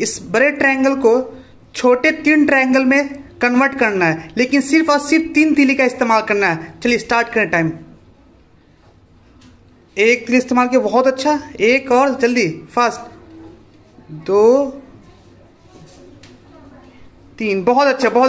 इस बड़े ट्रायंगल को छोटे तीन ट्रायंगल में कन्वर्ट करना है लेकिन सिर्फ और सिर्फ तीन तिली का इस्तेमाल करना है चलिए स्टार्ट करें टाइम एक तिली इस्तेमाल किया बहुत अच्छा एक और जल्दी फास्ट दो तीन बहुत अच्छा बहुत